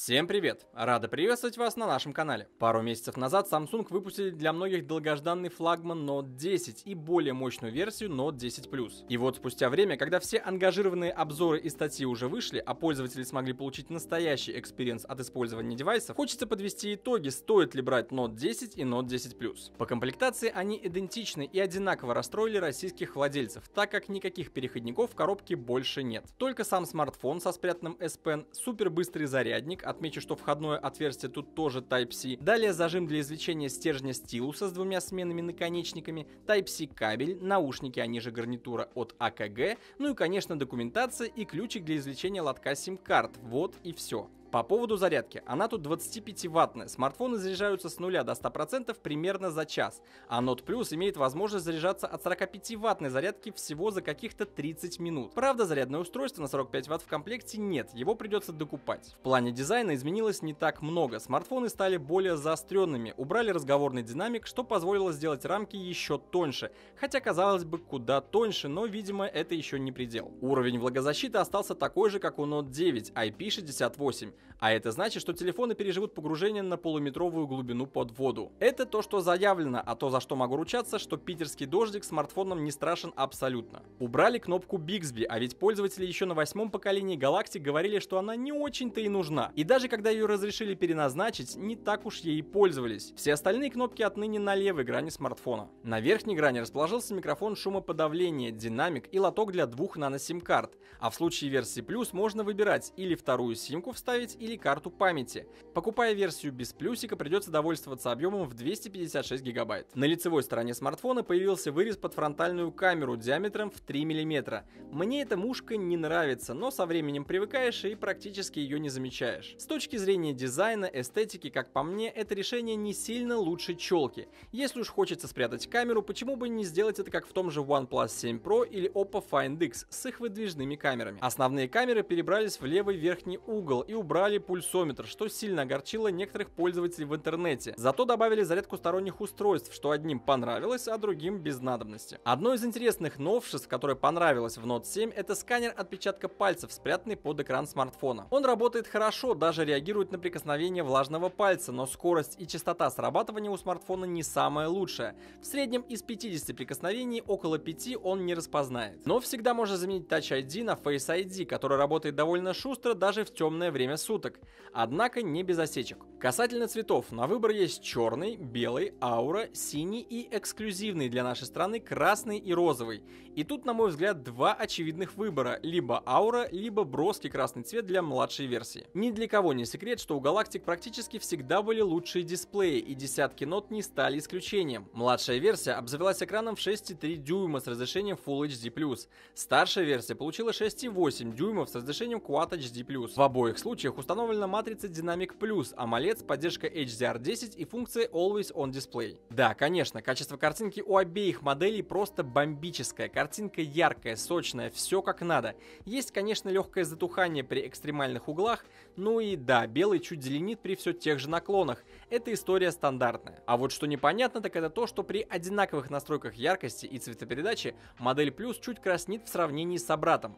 Всем привет! Рада приветствовать вас на нашем канале. Пару месяцев назад Samsung выпустили для многих долгожданный флагман Note 10 и более мощную версию Note 10 Plus. И вот спустя время, когда все ангажированные обзоры и статьи уже вышли, а пользователи смогли получить настоящий экспириенс от использования девайсов, хочется подвести итоги, стоит ли брать Note 10 и Note 10 Plus. По комплектации они идентичны и одинаково расстроили российских владельцев, так как никаких переходников в коробке больше нет. Только сам смартфон со спрятанным S Pen, супербыстрый зарядник, Отмечу, что входное отверстие тут тоже Type-C. Далее зажим для извлечения стержня стилуса с двумя сменными наконечниками, Type-C кабель, наушники, они а же гарнитура от AKG, а ну и, конечно, документация и ключик для извлечения лотка сим-карт. Вот и все. По поводу зарядки, она тут 25-ваттная, смартфоны заряжаются с 0 до 100% примерно за час, а Note Plus имеет возможность заряжаться от 45-ваттной зарядки всего за каких-то 30 минут. Правда, зарядное устройство на 45 ватт в комплекте нет, его придется докупать. В плане дизайна изменилось не так много, смартфоны стали более заостренными, убрали разговорный динамик, что позволило сделать рамки еще тоньше, хотя казалось бы куда тоньше, но видимо это еще не предел. Уровень влагозащиты остался такой же, как у Note 9, IP68, а это значит, что телефоны переживут погружение на полуметровую глубину под воду. Это то, что заявлено, а то, за что могу ручаться, что питерский дождик смартфоном не страшен абсолютно. Убрали кнопку Bixby, а ведь пользователи еще на восьмом поколении Galaxy говорили, что она не очень-то и нужна. И даже когда ее разрешили переназначить, не так уж ей и пользовались. Все остальные кнопки отныне на левой грани смартфона. На верхней грани расположился микрофон шумоподавления, динамик и лоток для двух нано-сим-карт. А в случае версии Plus можно выбирать или вторую симку вставить, память или карту памяти. Покупая версию без плюсика, придется довольствоваться объемом в 256 гигабайт. На лицевой стороне смартфона появился вырез под фронтальную камеру диаметром в 3 мм. Мне эта мушка не нравится, но со временем привыкаешь и практически ее не замечаешь. С точки зрения дизайна, эстетики, как по мне, это решение не сильно лучше челки. Если уж хочется спрятать камеру, почему бы не сделать это как в том же OnePlus 7 Pro или Oppo Find X с их выдвижными камерами. Основные камеры перебрались в левый верхний угол и убрали убрали пульсометр, что сильно огорчило некоторых пользователей в интернете. Зато добавили зарядку сторонних устройств, что одним понравилось, а другим без надобности. Одно из интересных новшеств, которое понравилось в Note 7, это сканер отпечатка пальцев, спрятанный под экран смартфона. Он работает хорошо, даже реагирует на прикосновение влажного пальца, но скорость и частота срабатывания у смартфона не самая лучшая. В среднем из 50 прикосновений около 5 он не распознает. Но всегда можно заменить Touch ID на Face ID, который работает довольно шустро даже в темное время суток суток, однако не без осечек. Касательно цветов, на выбор есть черный, белый, аура, синий и эксклюзивный для нашей страны красный и розовый. И тут, на мой взгляд, два очевидных выбора, либо аура, либо броский красный цвет для младшей версии. Ни для кого не секрет, что у Galactic практически всегда были лучшие дисплеи, и десятки нот не стали исключением. Младшая версия обзавелась экраном в 6,3 дюйма с разрешением Full HD+. Старшая версия получила 6,8 дюймов с разрешением Quad HD+. В обоих случаях которых установлена матрица Dynamic Plus, AMOLED с поддержкой HDR10 и функция Always On Display. Да, конечно, качество картинки у обеих моделей просто бомбическое. Картинка яркая, сочная, все как надо. Есть, конечно, легкое затухание при экстремальных углах, ну и да, белый чуть зеленит при все тех же наклонах. Эта история стандартная. А вот что непонятно, так это то, что при одинаковых настройках яркости и цветопередачи модель Plus чуть краснит в сравнении с обратом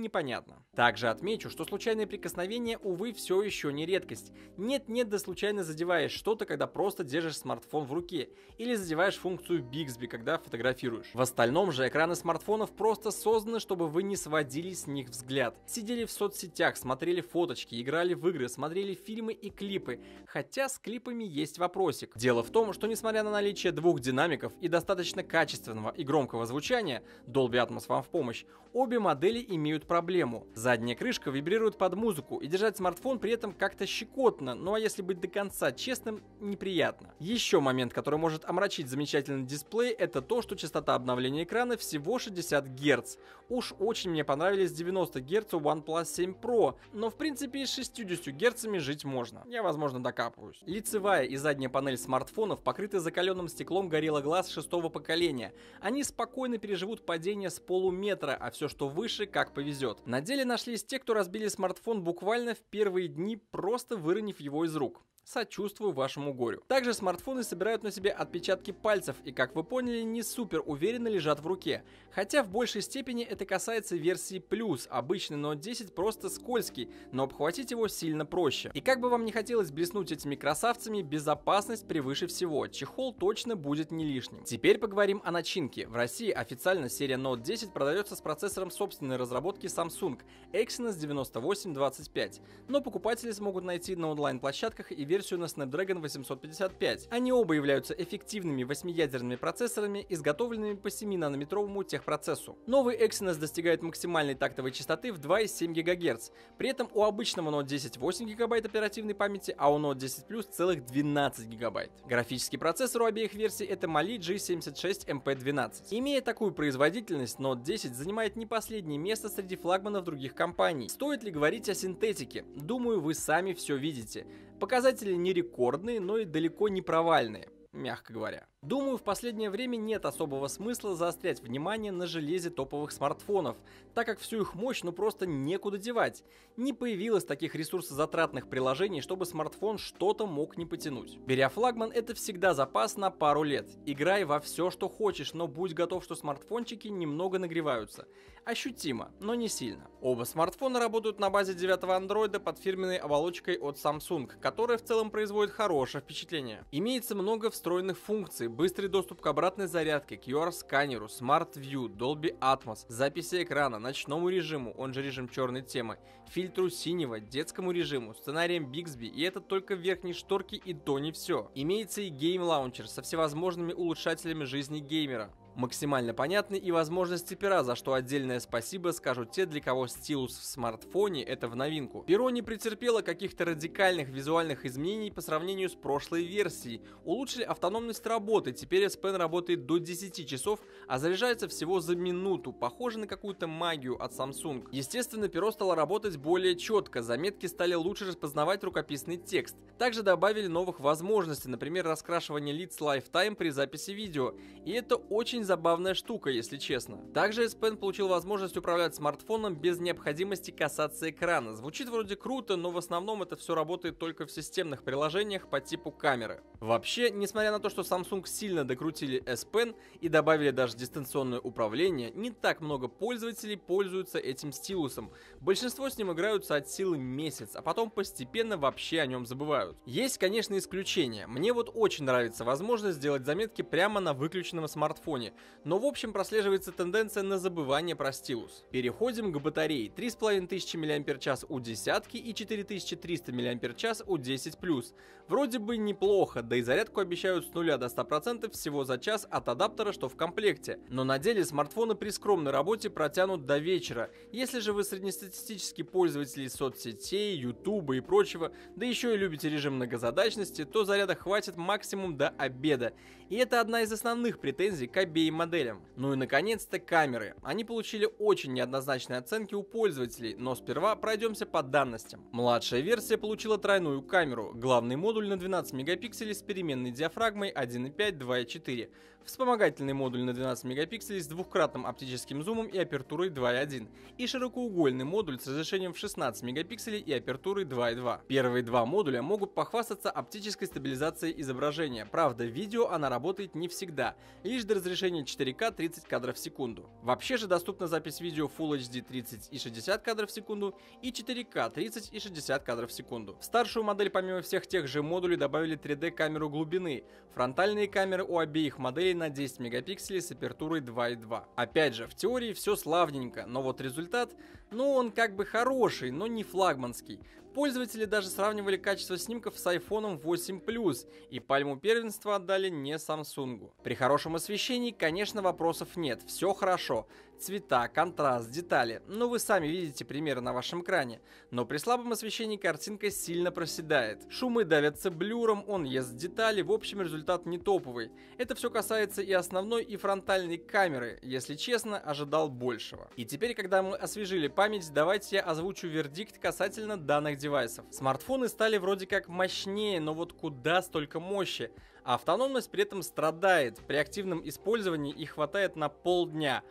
непонятно. Также отмечу, что случайные прикосновения, увы, все еще не редкость. Нет-нет, да случайно задеваешь что-то, когда просто держишь смартфон в руке, или задеваешь функцию Bixby, когда фотографируешь. В остальном же экраны смартфонов просто созданы, чтобы вы не сводили с них взгляд. Сидели в соцсетях, смотрели фоточки, играли в игры, смотрели фильмы и клипы, хотя с клипами есть вопросик. Дело в том, что несмотря на наличие двух динамиков и достаточно качественного и громкого звучания, Dolby Atmos вам в помощь, обе модели имеют решают проблему. Задняя крышка вибрирует под музыку, и держать смартфон при этом как-то щекотно, ну а если быть до конца честным, неприятно. Еще момент, который может омрачить замечательный дисплей, это то, что частота обновления экрана всего 60 Гц. Уж очень мне понравились 90 Гц у OnePlus 7 Pro, но в принципе и 60 Гц жить можно. Я, возможно, докапываюсь. Лицевая и задняя панель смартфонов покрыты закаленным стеклом Gorilla Glass шестого поколения. Они спокойно переживут падение с полуметра, а все, что выше, как повезет повезет. На деле нашлись те, кто разбили смартфон буквально в первые дни, просто выронив его из рук. Сочувствую вашему горю. Также смартфоны собирают на себе отпечатки пальцев и, как вы поняли, не супер уверенно лежат в руке. Хотя в большей степени это касается версии Plus. Обычный Note 10 просто скользкий, но обхватить его сильно проще. И как бы вам не хотелось блеснуть этими красавцами, безопасность превыше всего. Чехол точно будет не лишним. Теперь поговорим о начинке. В России официально серия Note 10 продается с процессором собственной разработки Samsung Exynos 9825. Но покупатели смогут найти на онлайн-площадках и версию на Snapdragon 855. Они оба являются эффективными восьмиядерными процессорами, изготовленными по 7-нанометровому техпроцессу. Новый Exynos достигает максимальной тактовой частоты в 2,7 ГГц. При этом у обычного Note 10 8 ГБ оперативной памяти, а у Note 10 Plus целых 12 ГБ. Графический процессор у обеих версий это Mali G76 MP12. Имея такую производительность, Note 10 занимает не последнее место среди флагманов других компаний. Стоит ли говорить о синтетике? Думаю, вы сами все видите. Показатели не рекордные, но и далеко не провальные, мягко говоря. Думаю, в последнее время нет особого смысла заострять внимание на железе топовых смартфонов, так как всю их мощь ну просто некуда девать. Не появилось таких ресурсозатратных приложений, чтобы смартфон что-то мог не потянуть. Беря флагман, это всегда запас на пару лет. Играй во все, что хочешь, но будь готов, что смартфончики немного нагреваются. Ощутимо, но не сильно. Оба смартфона работают на базе 9 андроида под фирменной оболочкой от Samsung, которая в целом производит хорошее впечатление. Имеется много встроенных функций, быстрый доступ к обратной зарядке, QR-сканеру, Smart View, Dolby Atmos, записи экрана, ночному режиму, он же режим черной темы, фильтру синего, детскому режиму, сценарием Bixby, и это только верхние шторки и то не все. Имеется и гейм-лаунчер со всевозможными улучшателями жизни геймера, максимально понятны и возможности пера, за что отдельное спасибо скажут те, для кого стилус в смартфоне это в новинку. Перо не претерпело каких-то радикальных визуальных изменений по сравнению с прошлой версией. Улучшили автономность работы, теперь S Pen работает до 10 часов, а заряжается всего за минуту, похоже на какую-то магию от Samsung. Естественно, перо стало работать более четко, заметки стали лучше распознавать рукописный текст. Также добавили новых возможностей, например, раскрашивание лиц лайфтайм при записи видео, и это очень очень забавная штука, если честно. Также S Pen получил возможность управлять смартфоном без необходимости касаться экрана. Звучит вроде круто, но в основном это все работает только в системных приложениях по типу камеры. Вообще, несмотря на то, что Samsung сильно докрутили S Pen и добавили даже дистанционное управление, не так много пользователей пользуются этим стилусом. Большинство с ним играются от силы месяц, а потом постепенно вообще о нем забывают. Есть, конечно, исключения. Мне вот очень нравится возможность сделать заметки прямо на выключенном смартфоне, но в общем прослеживается тенденция на забывание про стилус. Переходим к батарее 3500 мАч у десятки и 4300 мАч у 10+. Вроде бы неплохо, да и зарядку обещают с 0 до 100% всего за час от адаптера, что в комплекте. Но на деле смартфоны при скромной работе протянут до вечера. Если же вы среднестатистический пользователь соцсетей, ютуба и прочего, да еще и любите режим многозадачности, то заряда хватит максимум до обеда. И это одна из основных претензий к обеду обеим моделям. Ну и наконец-то камеры. Они получили очень неоднозначные оценки у пользователей, но сперва пройдемся по данностям. Младшая версия получила тройную камеру, главный модуль на 12 мегапикселей с переменной диафрагмой 1.5, 2.4, вспомогательный модуль на 12 мегапикселей с двукратным оптическим зумом и апертурой 2.1 и широкоугольный модуль с разрешением в 16 мегапикселей и апертурой 2.2. Первые два модуля могут похвастаться оптической стабилизацией изображения, правда видео она работает не всегда, лишь до разрешения разрешение 4К 30 кадров в секунду. Вообще же доступна запись видео Full HD 30 и 60 кадров в секунду и 4К 30 и 60 кадров в секунду. В старшую модель помимо всех тех же модулей добавили 3D камеру глубины, фронтальные камеры у обеих моделей на 10 мегапикселей с апертурой 2.2. Опять же, в теории все славненько, но вот результат но он как бы хороший, но не флагманский. Пользователи даже сравнивали качество снимков с iPhone 8 Plus, и пальму первенства отдали не Samsung. При хорошем освещении, конечно, вопросов нет, все хорошо цвета, контраст, детали. Ну вы сами видите примеры на вашем экране. Но при слабом освещении картинка сильно проседает. Шумы давятся блюром, он ест детали, в общем результат не топовый. Это все касается и основной, и фронтальной камеры. Если честно, ожидал большего. И теперь, когда мы освежили память, давайте я озвучу вердикт касательно данных девайсов. Смартфоны стали вроде как мощнее, но вот куда столько мощи? автономность при этом страдает. При активном использовании их хватает на полдня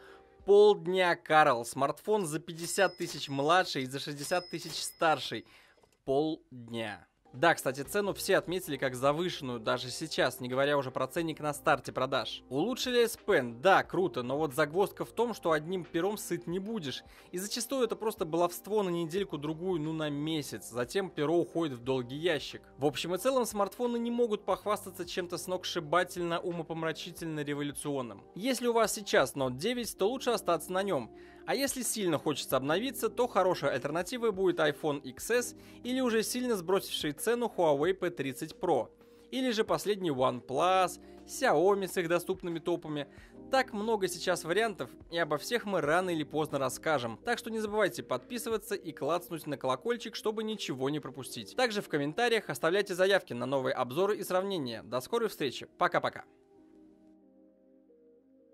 полдня, Карл. Смартфон за 50 тысяч младший и за 60 тысяч старший. Полдня. Да, кстати, цену все отметили как завышенную даже сейчас, не говоря уже про ценник на старте продаж. Улучшили S-Pen, да, круто, но вот загвоздка в том, что одним пером сыт не будешь. И зачастую это просто баловство на недельку-другую, ну на месяц. Затем перо уходит в долгий ящик. В общем и целом, смартфоны не могут похвастаться чем-то сногсшибательно, умопомрачительно революционным. Если у вас сейчас Note 9, то лучше остаться на нем. А если сильно хочется обновиться, то хорошей альтернативой будет iPhone XS или уже сильно сбросивший цену Huawei P30 Pro. Или же последний OnePlus, Xiaomi с их доступными топами. Так много сейчас вариантов, и обо всех мы рано или поздно расскажем. Так что не забывайте подписываться и клацнуть на колокольчик, чтобы ничего не пропустить. Также в комментариях оставляйте заявки на новые обзоры и сравнения. До скорой встречи. Пока-пока.